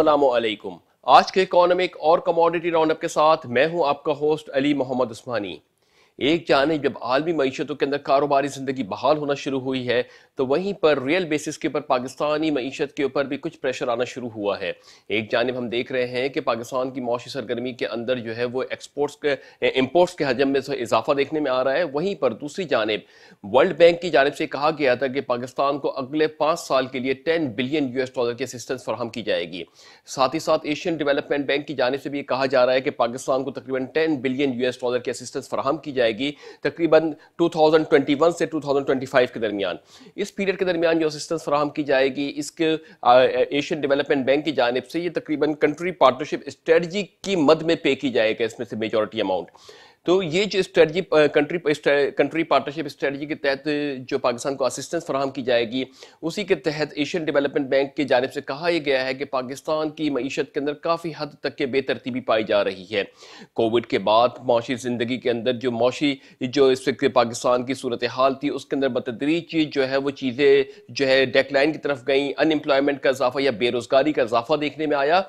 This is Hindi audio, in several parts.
असलम आज के इकोनॉमिक और कमोडिटी राउंडअप के साथ मैं हूं आपका होस्ट अली मोहम्मद उस्मानी एक जानब जब आलमी मीशतों के अंदर कारोबारी ज़िंदगी बहाल होना शुरू हुई है तो वहीं पर रियल बेसिस के ऊपर पाकिस्तानी मीशत के ऊपर भी कुछ प्रेशर आना शुरू हुआ है एक जानब हम देख रहे हैं कि पाकिस्तान की मौसी सरगर्मी के अंदर जो है वो एक्सपोर्ट्स के इम्पोर्ट्स के हजम में इजाफा देखने में आ रहा है वहीं पर दूसरी जानब वर्ल्ड बैंक की जानब से कहा गया था कि पाकिस्तान को अगले पाँच साल के लिए टेन बिलियन यू एस डॉलर की असिस्टेंस फराम की जाएगी साथ ही साथ एशियन डेवलपमेंट बैंक की जानब से भी कहा जा रहा है कि पाकिस्तान को तकरीबन टेन बिलियन यू एस डॉलर की असिस्टेंस फराम की जाएगी जाएगी तकरीबन 2021 से 2025 के दरमियान इस पीरियड के दरमियान जो असिस्टेंस फ्राहम की जाएगी इसके एशियन डेवलपमेंट बैंक की जानब से ये तकरीबन कंट्री पार्टनरशिप स्ट्रेटजी की मद में पे की जाएगा इसमें से मेजोरिटी अमाउंट तो ये जो strategy country country partnership strategy के तहत जो पाकिस्तान को असिस्टेंस फराहम की जाएगी उसी के तहत एशियन डेवलपमेंट बैंक की जानब से कहा यह गया है कि पाकिस्तान की मीशत के अंदर काफ़ी हद तक के बेतरतीबी पाई जा रही है कोविड के बाद माशी ज़िंदगी के अंदर जो माशी जो इस वक्त पाकिस्तान की सूरत हाल थी उसके अंदर बतदरीज जो है वो चीज़ें जो है डेकलाइन की तरफ गई अनएम्प्लॉयमेंट का इजाफा या बेरोज़गारी का इजाफा देखने में आया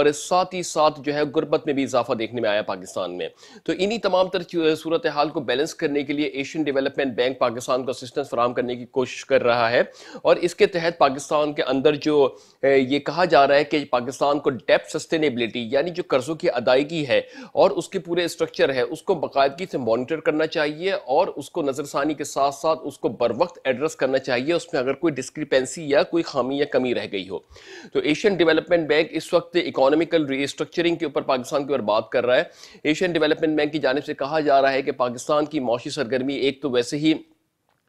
और साथ ही साथ जो है गुर्बत में भी इजाफा देखने में आया पाकिस्तान में तो इन्हीं तमाम तर सूरत हाल को बैलेंस करने के लिए एशियन डेवलपमेंट बैंक पाकिस्तान को असिस्टेंस फराम करने की कोशिश कर रहा है और इसके तहत पाकिस्तान के अंदर जो ये कहा जा रहा है कि पाकिस्तान को डेप्ट सस्टेनेबिलिटी यानी जो कर्जों की अदायगी है और उसके पूरे स्ट्रक्चर है उसको बाकायदगी से मॉनिटर करना चाहिए और उसको नज़रसानी के साथ साथ उसको बर वक्त एड्रेस करना चाहिए उसमें अगर कोई डिस्क्रिपेंसी या कोई खामी या कमी रह गई हो तो एशियन डेवलपमेंट बैंक इस वक्त इकोनॉमिकल रिस्ट्रक्चरिंग के ऊपर पाकिस्तान की ओर बात कर रहा है एशियन डेवलपमेंट बैंक की जानब से कहा जा रहा है कि पाकिस्तान की माशी सरगर्मी एक तो वैसे ही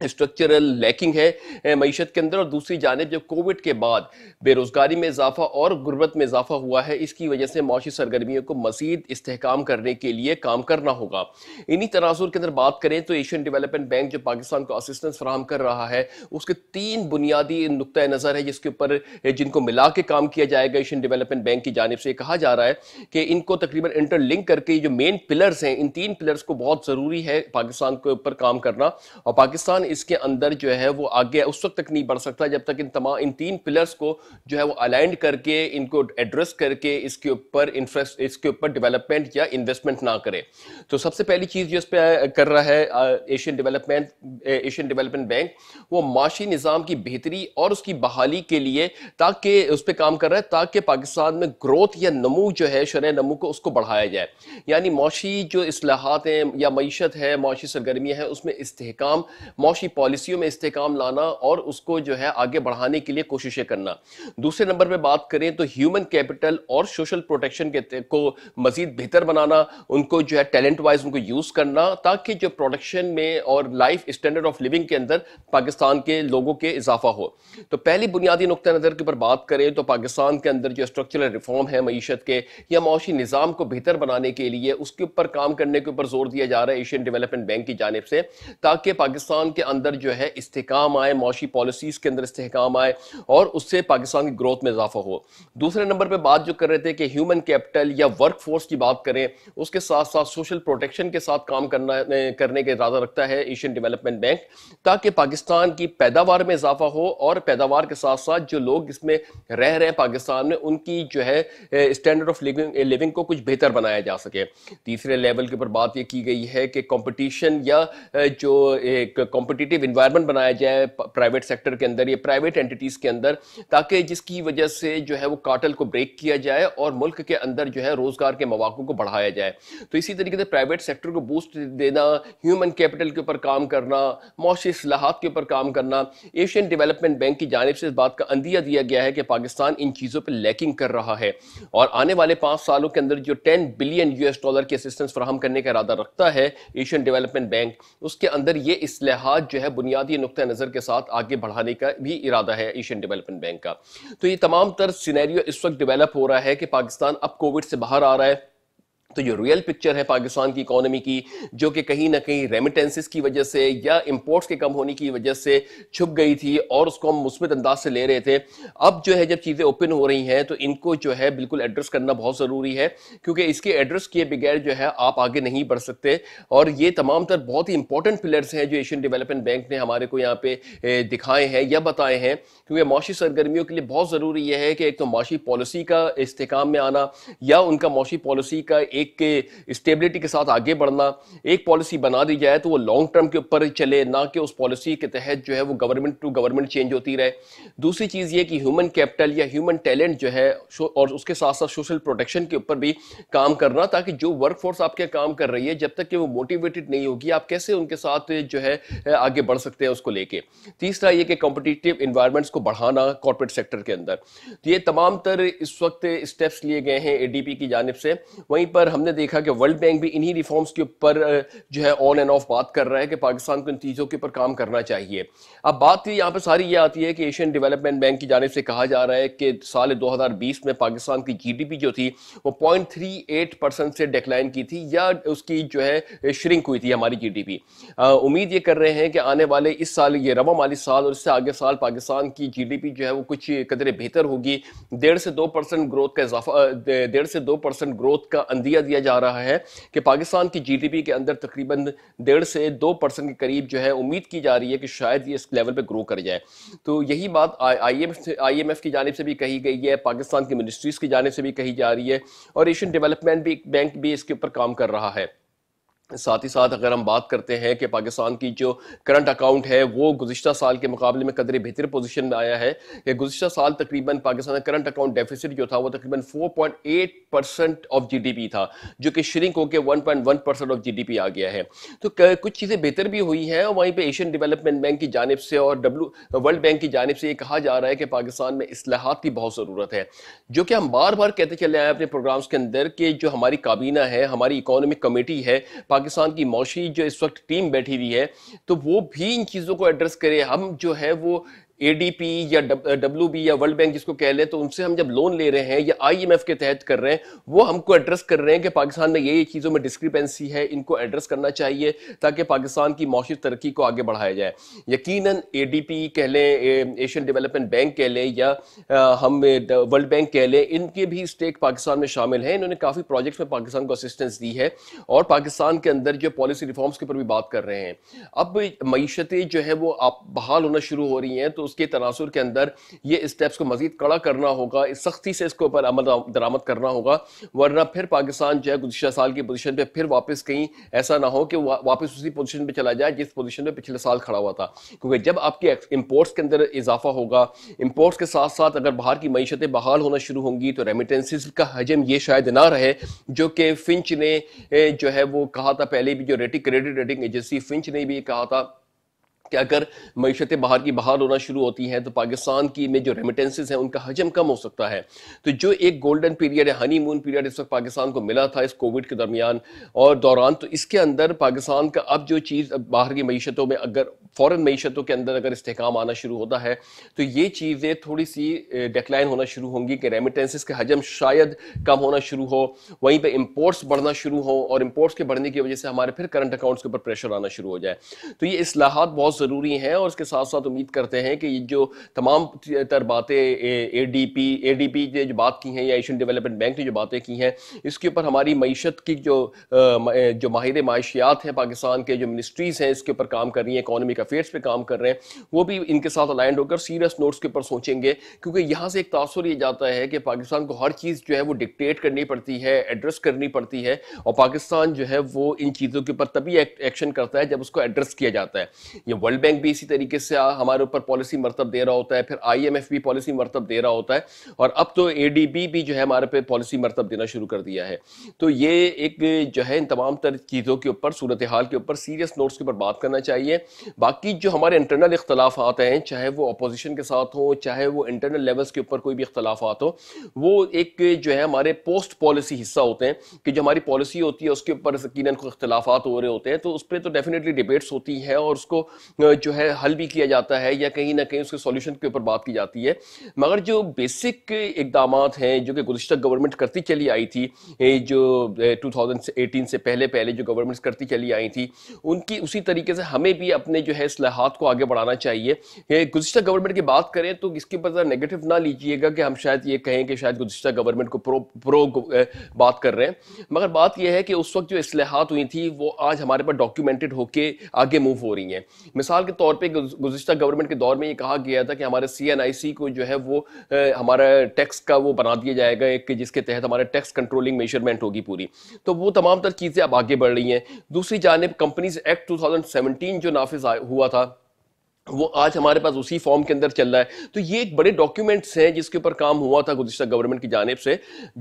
स्ट्रक्चरल लैकिंग है मीशत के अंदर और दूसरी जानब जो कोविड के बाद बेरोज़गारी में इजाफा और गुर्बत में इजाफा हुआ है इसकी वजह से माशी सरगर्मियों को मजीद इसकाम करने के लिए काम करना होगा इन्हीं तनाजुर के अंदर बात करें तो एशियन डेवलपमेंट बैंक जो पाकिस्तान को असिस्टेंस फ्राहम कर रहा है उसके तीन बुनियादी नुकतः नज़र है जिसके ऊपर जिनको मिला के काम किया जाएगा एशियन डेवलपमेंट बैंक की जानब से कहा जा रहा है कि इनको तकरीबन इंटरलिंक करके जो मेन पिलर्स हैं इन तीन पिलर्स को बहुत ज़रूरी है पाकिस्तान के ऊपर काम करना और पाकिस्तान इसके अंदर जो है वो आगे उस वक्त तक नहीं बढ़ सकता जब तक इन तमाम इन तीन पिलर्स को जो है वो अलाइंड करके इनको एड्रेस करके इसके ऊपर इंफ्रास्ट इसके ऊपर डेवलपमेंट या इन्वेस्टमेंट ना करें तो सबसे पहली चीज़ जो इस पर कर रहा है Asian Development Asian Development Bank वो माशी निज़ाम की बेहतरी और उसकी बहाली के लिए ताकि उस पर काम कर रहा है ताकि पाकिस्तान में ग्रोथ या नमू जो है शर नमू को उसको बढ़ाया जाए यानी माशी जो असलाहत हैं या मीशत है माशी सरगर्मियाँ हैं उसमें इस्तेकाम पावशी पॉलिसियों में इस्तेकाम लाना और उसको जो है आगे बढ़ाने के लिए कोशिशें करना दूसरे नंबर पर बात करें तो ह्यूमन कैपिटल और सोशल प्रोटेक्शन के को मजीद बेहतर बनाना उनको जो है टैलेंट वाइज उनको यूज़ करना ताकि जो प्रोडक्शन में और लाइफ स्टैंडर्ड ऑफ लिविंग के अंदर पाकिस्तान के लोगों के इजाफा हो तो पहली बुनियादी नुक़ नज़र के ऊपर बात करें तो पाकिस्तान के अंदर जो स्ट्रक्चरल रिफॉर्म है मीशत के या माशी निज़ाम को बेहतर बनाने के लिए उसके ऊपर काम करने के ऊपर जोर दिया जा रहा है एशियन डेवलपमेंट बैंक की जानब से ताकि पाकिस्तान के अंदर जो है इस्तेकाम आए मौशी पॉलिसीज़ के अंदर इस्तेकाम आए और उससे पाकिस्तान की ग्रोथ में इजाफा हो दूसरे नंबर पर बात जो कर रहे थे कि ह्यूमन कैपिटल या वर्क फोर्स की बात करें उसके साथ साथ सोशल प्रोटेक्शन के साथ काम करना करने का इरादा रखता है एशियन डेवलपमेंट बैंक ताकि पाकिस्तान की पैदावार में इजाफा हो और पैदावार के साथ साथ जो लोग इसमें रह रहे हैं पाकिस्तान में उनकी जो है स्टैंडर्ड ऑफ लिविंग लिविंग को कुछ बेहतर बनाया जा सके तीसरे लेवल के ऊपर बात यह की गई है कि कॉम्पिटिशन या जो कॉम्पिटिशन कॉम्पिटिटिव इन्वायरमेंट बनाया जाए प्राइवेट सेक्टर के अंदर या प्राइवेट एंटिटीज़ के अंदर ताकि जिसकी वजह से जो है वो काटल को ब्रेक किया जाए और मुल्क के अंदर जो है रोज़गार के मौाक़ों को बढ़ाया जाए तो इसी तरीके से प्राइवेट सेक्टर को बूस्ट देना ह्यूमन कैपिटल के ऊपर काम करना मौसी असलाहत के ऊपर काम करना एशियन डेवलपमेंट बैंक की जानब से इस बात का अंदिया दिया गया है कि पाकिस्तान इन चीज़ों पर लैकिंग कर रहा है और आने वाले पाँच सालों के अंदर जो टेन बिलियन एस डॉलर की असिस्टेंस फ्राहम करने का इरादा रखता है एशियन डेवलपमेंट बैंक उसके अंदर ये असलाहत जो है बुनियादी नुक़ नज़र के साथ आगे बढ़ाने का भी इरादा है एशियन डेवलपमेंट बैंक का तो ये तमाम तर सीनैरियो इस वक्त डेवलप हो रहा है कि पाकिस्तान अब कोविड से बाहर आ रहा है तो जो रियल पिक्चर है पाकिस्तान की इकोनॉमी की जो कि कहीं ना कहीं रेमिटेंसिस की वजह से या इंपोर्ट्स के कम होने की वजह से छुप गई थी और उसको हम मुस्बित अंदाज से ले रहे थे अब जो है जब चीज़ें ओपन हो रही हैं तो इनको जो है बिल्कुल एड्रेस करना बहुत ज़रूरी है क्योंकि इसके एड्रेस किए बगैर जो है आप आगे नहीं बढ़ सकते और ये तमाम तर बहुत ही इंपॉर्टेंट पिलर्स हैं जो एशियन डेवलपमेंट बैंक ने हमारे को यहाँ पे दिखाए हैं या बताए हैं क्योंकि माशी सरगर्मियों के लिए बहुत ज़रूरी यह है कि एक तो माशी पॉलिसी का इस्तेकाम में आना या उनका माशी पॉलिसी का एक एक के स्टेबिलिटी के साथ आगे बढ़ना एक पॉलिसी बना दी जाए तो वो लॉन्ग टर्म के ऊपर चले ना कि उस पॉलिसी के तहत जो है वो गवर्नमेंट टू गवर्नमेंट चेंज होती रहे दूसरी चीज़ ये कि ह्यूमन कैपिटल या ह्यूमन टैलेंट जो है और उसके साथ साथ सोशल प्रोटेक्शन के ऊपर भी काम करना ताकि जो वर्क फोर्स आपके काम कर रही है जब तक कि वो मोटिवेटेड नहीं होगी आप कैसे उनके साथ जो है आगे बढ़ सकते हैं उसको लेके तीसरा ये कि कॉम्पिटिटिव इन्वायरमेंट्स को बढ़ाना कॉरपोरेट सेक्टर के अंदर तो ये तमाम तर इस वक्त स्टेप्स लिए गए हैं एडीपी की जानब से वहीं पर पर हमने देखा कि वर्ल्ड बैंक भी इन्हीं रिफॉर्म्स के ऊपर जो है ऑन एंड ऑफ बात कर रहा है कि पाकिस्तान को इन चीज़ों के ऊपर काम करना चाहिए अब बात तो यहाँ पर सारी ये आती है कि एशियन डेवलपमेंट बैंक की जानब से कहा जा रहा है कि साल 2020 में पाकिस्तान की जी जो थी वो पॉइंट से डिक्लाइन की थी या उसकी जो है श्रिंक हुई थी हमारी जीडीपी उम्मीद ये कर रहे हैं कि आने वाले इस साल ये रवा माली साल और इससे आगे साल पाकिस्तान की जी जो है वो कुछ कदरे बेहतर होगी डेढ़ से दो परसेंट ग्रोथ का इजाफा डेढ़ से दो परसेंट ग्रोथ का अंदी आइडिया दिया जा रहा है कि पाकिस्तान की जीडीपी के अंदर तकरीबन डेढ़ से दो परसेंट के करीब जो है उम्मीद की जा रही है कि शायद ये इस लेवल पर ग्रो कर जाए तो यही बात आई एम एफ की जानब से भी कही गई है पाकिस्तान की मिनिस्ट्रीज़ की जानब से भी कही जा रही है और एशियन डेवलपमेंट बैंक भी इसके ऊपर काम कर रहा है साथ ही साथ अगर हम बात करते हैं कि पाकिस्तान की जो करंट अकाउंट है वो गुजशत साल के मुकाबले में कदरे बेहतर पोजीशन में आया है कि गुजशत साल तकरीबन पाकिस्तान का करंट अकाउंट डेफिसिट जो था वो तकरीबन 4.8 परसेंट ऑफ जीडीपी था जो कि श्रिंक होकर 1.1 परसेंट ऑफ जीडीपी आ गया है तो कुछ चीज़ें बेहतर भी हुई हैं और वहीं पर एशियन डेवलपमेंट बैंक की जानब से और डब्ल्यू वर्ल्ड बैंक की जानब से ये कहा जा रहा है कि पाकिस्तान में असलाहत की बहुत ज़रूरत है जो कि हम बार बार कहते चले आए अपने प्रोग्राम्स के अंदर कि जो हमारी काबीना है हमारी इकोनॉमिक कमेटी है पाकिस्तान की मौशी जो इस वक्त टीम बैठी हुई है तो वो भी इन चीज़ों को एड्रेस करे हम जो है वो एडीपी या डब्ल्यू बी या वर्ल्ड बैंक जिसको कह लें तो उनसे हम जब लोन ले रहे हैं या आईएमएफ के तहत कर रहे हैं वो हमको एड्रेस कर रहे हैं कि पाकिस्तान में ये ये चीज़ों में डिस्क्रिपेंसी है इनको एड्रेस करना चाहिए ताकि पाकिस्तान की मौसी तरक्की को आगे बढ़ाया जाए यकीन ए कह लें एशियन डेवलपमेंट बैंक कह लें या हम वर्ल्ड बैंक कह लें इनके भी स्टेक पाकिस्तान में शामिल हैं इन्होंने काफ़ी प्रोजेक्ट्स में पाकिस्तान को असिस्टेंस दी है और पाकिस्तान के अंदर जो पॉलिसी रिफॉर्म्स के ऊपर भी बात कर रहे हैं अब मीशतें जो है वो आप बहाल होना शुरू हो रही हैं तो उसके तनासुर के अंदर ये स्टेप्स को मजीद कड़ा करना होगा इस सख्ती से इसके ऊपर अमल दरामद करना होगा वरना फिर पाकिस्तान जो है गुजशत साल की पोजिशन पर फिर वापस कहीं ऐसा ना हो कि वापस उसी पोजिशन पर चला जाए जिस पोजिशन पे पिछले साल खड़ा हुआ था क्योंकि जब आपके इम्पोर्ट्स के अंदर इजाफा होगा इम्पोर्ट्स के साथ साथ अगर बाहर की मीशतें बहाल होना शुरू होंगी तो रेमिटेंसिस का हजम ये शायद ना रहे जो कि फिंच ने जो है वो कहा था पहले भी जो rating credit rating agency Fitch ने भी कहा था कि अगर मीशतें बाहर की बाहर होना शुरू होती हैं तो पाकिस्तान की में जो रेमिटेंसेज हैं उनका हजम कम हो सकता है तो जो एक गोल्डन पीरियड है हनी मून पीरियड इस वक्त पाकिस्तान को मिला था इस कोविड के दरमियान और दौरान तो इसके अंदर पाकिस्तान का अब जो चीज़ बाहर की मीशतों में अगर फॉरन मीशतों के अंदर अगर इस्तेकाम आना शुरू होता है तो ये चीज़ें थोड़ी सी डिक्लाइन होना शुरू होंगी कि रेमिटेंसिस के हजम शायद कम होना शुरू हो वहीं पर इम्पोर्ट्स बढ़ना शुरू हो और इम्पोर्ट्स के बढ़ने की वजह से हमारे फिर करंट अकाउंट्स के ऊपर प्रेशर आना शुरू हो जाए तो ये असलाहत बहुत ज़रूरी हैं और इसके साथ साथ उम्मीद करते हैं कि ये जो तमाम तर बातें A D B A D B ने जो बात की हैं या एशियन डेवलपमेंट बैंक ने जो बातें की हैं इसके ऊपर हमारी मीशत की जो जो माहिर माशियात हैं पाकिस्तान के जो मिनिस्ट्रीज़ हैं इसके ऊपर काम कर रही हैं इकानमिक अफेयर्स पर काम कर रहे हैं वो भी इनके साथ अलाइंड होकर सीरियस नोट्स के ऊपर सोचेंगे क्योंकि यहाँ से एक तासर यह जाता है कि पाकिस्तान को हर चीज़ जो है वो डिक्टेट करनी पड़ती है एड्रेस करनी पड़ती है और पाकिस्तान जो है वो इन चीज़ों के ऊपर तभी एक्शन करता है जब उसको एड्रेस किया जाता है ये वर्ल्ड बैंक भी इसी तरीके से हमारे ऊपर पॉलिसी मरतब दे रहा होता है फिर आई भी पॉलिसी मरतब दे रहा होता है और अब तो ए भी जो है हमारे पे पॉलिसी मरतब देना शुरू कर दिया है तो ये एक जो है इन तमाम चीज़ों के ऊपर सूरत हाल के ऊपर सीरियस नोट्स के ऊपर बात करना चाहिए बाकी जो हमारे इंटरनल आते हैं चाहे वो अपोजिशन के साथ हो चाहे वो इंटरनल लेवल्स के ऊपर कोई भी इख्तलाफ हो वो एक जो है हमारे पोस्ट पॉलिसी हिस्सा होते हैं कि जो हमारी पॉलिसी होती है उसके ऊपर यकीन को हो रहे होते हैं तो उस पर तो डेफिनेटली डिबेट्स होती हैं और उसको जो है हल भी किया जाता है या कहीं ना कहीं उसके सॉल्यूशन के ऊपर बात की जाती है मगर जो बेसिक इकदाम हैं जो कि गुजशत गवर्नमेंट करती चली आई थी जो 2018 से पहले पहले जो गवर्नमेंट्स करती चली आई थी उनकी उसी तरीके से हमें भी अपने जो है असलाहत को आगे बढ़ाना चाहिए गुजशत गवर्नमेंट की बात करें तो इसके ऊपर ज़रा नेगेटिव ना लीजिएगा कि हम शायद ये कहें कि शायद गुजशत गवर्नमेंट को प्रो प्रो बात कर रहे हैं मगर बात यह है कि उस वक्त जो असलाहत हुई थी वो आज हमारे पास डॉक्यूमेंटेड होकर आगे मूव हो रही हैं मिसाल के तौर पे गुजशत गवर्नमेंट के दौर में ये कहा गया था कि हमारे सी को जो है वो हमारा टैक्स का वो बना दिया जाएगा एक जिसके तहत हमारे टैक्स कंट्रोलिंग मेजरमेंट होगी पूरी तो वो तमाम तर चीज़ें अब आगे बढ़ रही हैं दूसरी जानब कंपनीज एक्ट 2017 जो नाफिज हुआ था वो आज हमारे पास उसी फॉर्म के अंदर चल रहा है तो ये एक बड़े डॉक्यूमेंट्स हैं जिसके ऊपर काम हुआ था गुजशत गवर्नमेंट की जानब से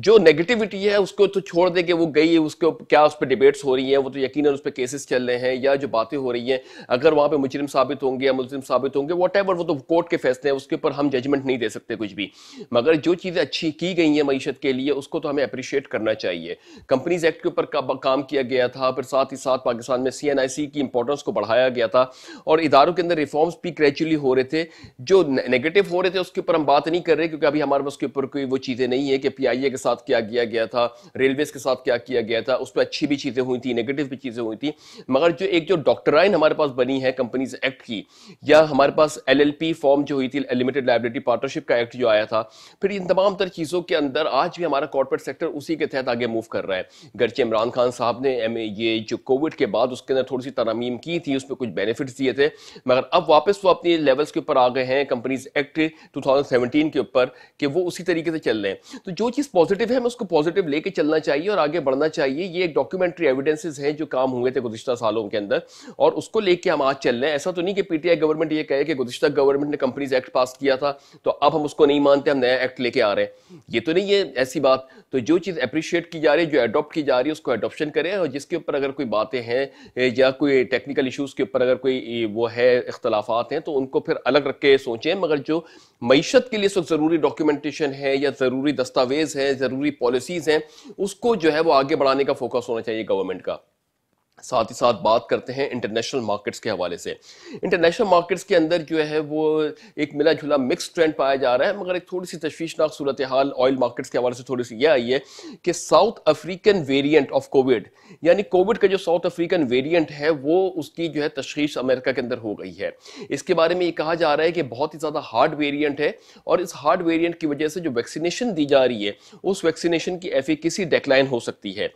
जो नेगेटिविटी है उसको तो छोड़ दे कि वो गई उसके क्या उस पर डिबेट्स हो रही हैं वो तो यकीन उस पर केसेस चल रहे हैं या जो बातें हो रही हैं अगर वहाँ पर मुजरम साबित होंगे या मुलिम साबित होंगे वट वो तो कोर्ट के फैसले हैं उसके ऊपर हम जजमेंट नहीं दे सकते कुछ भी मगर जो चीज़ें अच्छी की गई हैं मीशत के लिए उसको तो हमें अप्रिशिएट करना चाहिए कंपनीज एक्ट के ऊपर काम किया गया था फिर साथ ही साथ पाकिस्तान में सी की इंपॉर्टेंस को बढ़ाया गया था और इदारों के अंदर रिफॉर्म्स ऑफ भी ग्रेजुअली हो रहे थे जो नेगेटिव हो रहे थे उसके ऊपर हम बात नहीं कर रहे क्योंकि अभी हमारे पास उसके ऊपर कोई वो चीज़ें नहीं है कि पी e के साथ क्या किया गया था रेलवेज के साथ क्या किया गया था उस पर अच्छी भी चीज़ें हुई थी नेगेटिव भी चीज़ें हुई थी मगर जो एक जो डॉक्टराइन हमारे पास बनी है कंपनीज एक्ट की या हमारे पास एल फॉर्म जो हुई थी लिमिटेड लाइबिलिटी पार्टनरशिप का एक्ट जो आया था फिर इन तमाम तर चीज़ों के अंदर आज भी हमारा कॉर्पोरेट सेक्टर उसी के तहत आगे मूव कर रहा है गरचे इमरान खान साहब ने एम ये जो कोविड के बाद उसके अंदर थोड़ी सी तरमीम की थी उस पर कुछ बेनिफिट्स दिए थे मगर अब वापस वापस वो अपने लेवल्स के ऊपर आ गए हैं कंपनीज एक्ट 2017 के ऊपर कि वो उसी तरीके से चल रहे हैं तो जो चीज़ पॉजिटिव है हमें उसको पॉजिटिव लेके चलना चाहिए और आगे बढ़ना चाहिए ये एक डॉक्यूमेंट्री एविडेंसेज हैं जो काम हुए थे गुजशत सालों के अंदर और उसको लेके हम आज चल रहे हैं ऐसा तो नहीं कि पीटीआई गवर्नमेंट ये कहे कि गुजशत गवर्नमेंट ने कंपनीज एक्ट पास किया था तो अब हम उसको नहीं मानते हम नया एक्ट लेके आ रहे हैं ये तो नहीं है ऐसी बात तो जो चीज़ अप्रिशिएट की जा रही है जो अडोप्ट की जा रही है उसको अडोप्शन करें और जिसके ऊपर अगर कोई बातें हैं या कोई टेक्निकल इशूज़ के ऊपर अगर कोई वो है इख्तलाफात हैं तो उनको फिर अलग रख के सोचें मगर जो मीशत के लिए इस वक्त ज़रूरी डॉक्यूमेंटेशन है या ज़रूरी दस्तावेज़ है ज़रूरी पॉलिसीज़ हैं उसको जो है वो आगे बढ़ाने का फोकस होना चाहिए गवर्नमेंट का साथ ही साथ बात करते हैं इंटरनेशनल मार्केट्स के हवाले से इंटरनेशनल मार्केट्स के अंदर जो है वो एक मिला जुला मिक्स ट्रेंड पाया जा रहा है मगर एक थोड़ी सी तशवीशनाक सूरत हाल ऑयल मार्केट्स के हवाले से थोड़ी सी ये आई है कि South African variant of Covid यानी कोविड का जो साउथ अफ्रीकन वेरियंट है वो उसकी जो है तशीस अमेरिका के अंदर हो गई है इसके बारे में ये कहा जा रहा है कि बहुत ही ज़्यादा हार्ड वेरियंट है और इस हार्ड वेरियंट की वजह से जो वैक्सीनेशन दी जा रही है उस वैक्सीनेशन की एफिकेसी डिक्लाइन हो सकती है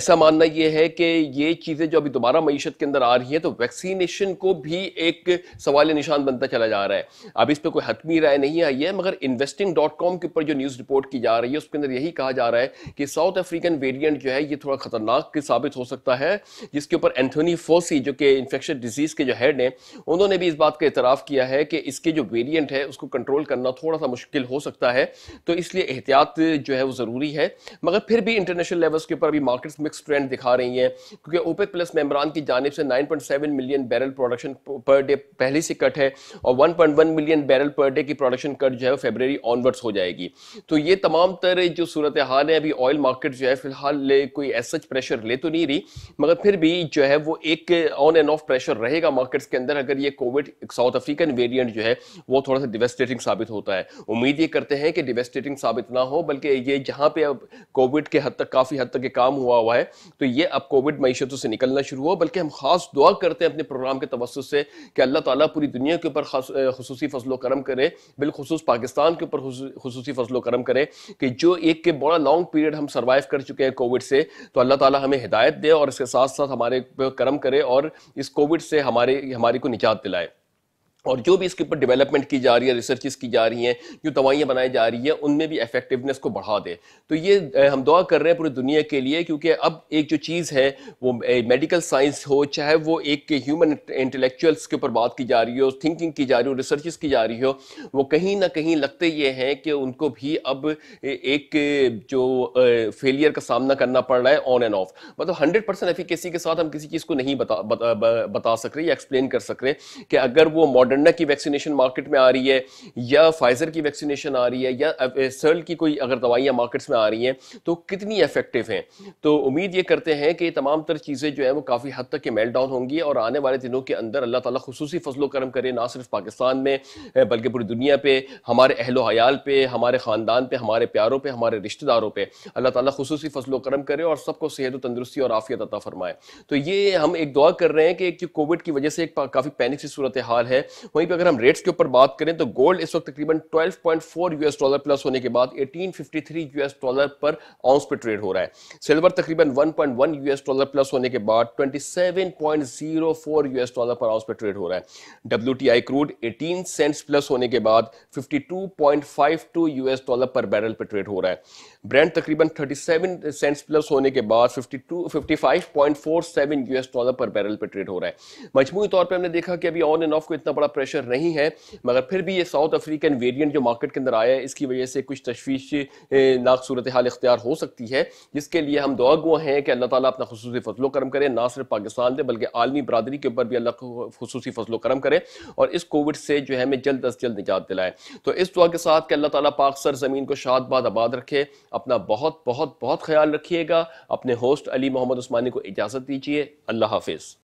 ऐसा मानना यह है कि ये चीज़ चीज़ें जो अभी दोबारा मीशत के अंदर आ रही है तो वैक्सीनेशन को भी एक सवाल निशान बनता चला जा रहा है अब इस पर कोई हतमी राय नहीं आई है मगर इन्वेस्टिंग डॉट कॉम के ऊपर जो न्यूज़ रिपोर्ट की जा रही है उसके अंदर यही कहा जा रहा है कि साउथ अफ्रीकन वेरियंट जो है ये थोड़ा ख़तरनाक साबित हो सकता है जिसके ऊपर एंथोनी फोसी जो कि इन्फेक्शन डिजीज़ के जो हेड हैं उन्होंने भी इस बात का इतराफ़ किया है कि इसके जो वेरियंट है उसको कंट्रोल करना थोड़ा सा मुश्किल हो सकता है तो इसलिए एहतियात जो है वो ज़रूरी है मगर फिर भी इंटरनेशनल लेवल्स के ऊपर अभी मार्केट्स मिक्स ट्रेंड दिखा रही हैं क्योंकि ओपन ओपेक प्लस मेम्बरान की जानब से 9.7 million barrel production per day पहले से कट है और 1.1 मिलियन बैरल पर डे की प्रोडक्शन कट जो है फेबररी ऑनवर्ड्स हो जाएगी तो ये तमाम तरह जो सूरत हाल है अभी ऑयल मार्केट जो है फिलहाल ले कोई ऐसा प्रेशर ले तो नहीं रही मगर फिर भी जो है वो एक ऑन एंड ऑफ प्रेशर रहेगा मार्केट्स के अंदर अगर ये कोविड साउथ अफ्रीकन वेरियंट जो है वो थोड़ा सा डिवेस्टेटिंग साबित होता है उम्मीद ये करते हैं कि डिवेस्टेटिंग साबित ना हो बल्कि ये जहाँ पे अब कोविड के हद तक काफ़ी हद तक ये काम हुआ हुआ है तो ये अब कोविड मीशतों से निकलना शुरू हुआ बल्कि हम खास दुआ करते हैं अपने प्रोग्राम के तवसत से कि अल्लाह ताला पूरी दुनिया के ऊपर खसूस फसलो करम करे बिलखसूस पाकिस्तान के ऊपर खसूस फसलो करम करे कि जो एक के बड़ा लॉन्ग पीरियड हम सर्वाइव कर चुके हैं कोविड से तो अल्लाह ताला हमें हिदायत दे और इसके साथ साथ हमारे करम करे और इस कोविड से हमारे हमारी को निजात दिलाए और जो भी इसके ऊपर डेवलपमेंट की जा रही है रिसर्चेस की जा रही हैं जो दवाइयाँ बनाई जा रही हैं उनमें भी इफेक्टिवनेस को बढ़ा दे तो ये हम दुआ कर रहे हैं पूरी दुनिया के लिए क्योंकि अब एक जो चीज़ है वो मेडिकल साइंस हो चाहे वो एक ह्यूमन इंटेलेक्चुअल्स के ऊपर बात की जा रही हो थिंकिंग की जा रही हो रिसर्च की जा रही हो वो कहीं ना कहीं लगते ये हैं कि उनको भी अब एक जो फेलियर का सामना करना पड़ रहा है ऑन एंड ऑफ मतलब हंड्रेड परसेंट एफिकेसी के साथ हम किसी चीज़ को नहीं बता बता, बता सक रहे या एक्सप्लेन कर सक रहे कि अगर वो मॉडर्न मोडर्ना की वैक्सीनेशन मार्केट में आ रही है या फाइजर की वैक्सीनेशन आ रही है या सर्ल की कोई अगर दवाइयाँ मार्केट्स में आ रही हैं तो कितनी इफेक्टिव हैं तो उम्मीद ये करते हैं कि तमाम तर चीज़ें जो है वो काफ़ी हद तक के मेल्ट डाउन होंगी और आने वाले दिनों के अंदर अल्लाह ताली खसूस फजलो करम करे ना सिर्फ पाकिस्तान में बल्कि पूरी दुनिया पर हमारे अहलो हयाल पर हमारे ख़ानदान पर हमारे प्यारों पर हमारे रिश्तेदारों पर अल्लाह ताली खसूस फजलो करम करे और सबको सेहत व तंदरुस्ती और आफियत अता फरमाए तो ये हम एक दुआ कर रहे हैं कि कोविड की वजह से एक काफ़ी पैनिक सी सूरत हाल है वहीं पर अगर हम रेट्स के ऊपर बात करें तो गोल्ड इस वक्त तकरीबन 12.4 यूएस डॉलर प्लस होने के बाद 1853 यूएस डॉलर पर आउंस पे ट्रेड हो रहा है सिल्वर तकरीबन 1.1 यूएस डॉलर प्लस होने के बाद 27.04 यूएस डॉलर पर आउंस पे ट्रेड हो रहा है WTI crude eighteen cents plus होने के बाद 52.52 यूएस डॉलर पर बैरल पर ट्रेड हो रहा है ब्रांड तकरीबन 37 सेंट्स प्लस होने के बाद 52 55.47 यूएस डॉलर पर बैरल पर ट्रेड हो रहा है मजमू तौर पर हमने देखा कि अभी ऑन एंड ऑफ को इतना बड़ा प्रेशर नहीं है मगर फिर भी ये साउथ अफ्रीकन वेरियंट जो मार्केट के अंदर आया है इसकी वजह से कुछ तशवीश नाक सूरत हाल इख्तियार हो सकती है जिसके लिए हम दुआ गुआ हैं कि अल्लाह ताला अपना खसूस फजलो करम करें ना सिर्फ पाकिस्तान दें बल्कि आलमी बरदरी के ऊपर भी अल्लाह खसूस फजलो करम करें और इस कोविड से जो है हमें जल्द अज जल्द निजात दिलाएं तो इस दुआ के साथ कि अल्लाह ताला पाक सर ज़मीन को शाद बाद आबाद रखे अपना बहुत बहुत बहुत ख्याल रखिएगा अपने होस्ट अली मोहम्मद उस्मानी को इजाज़त दीजिए अल्लाह हाफिज़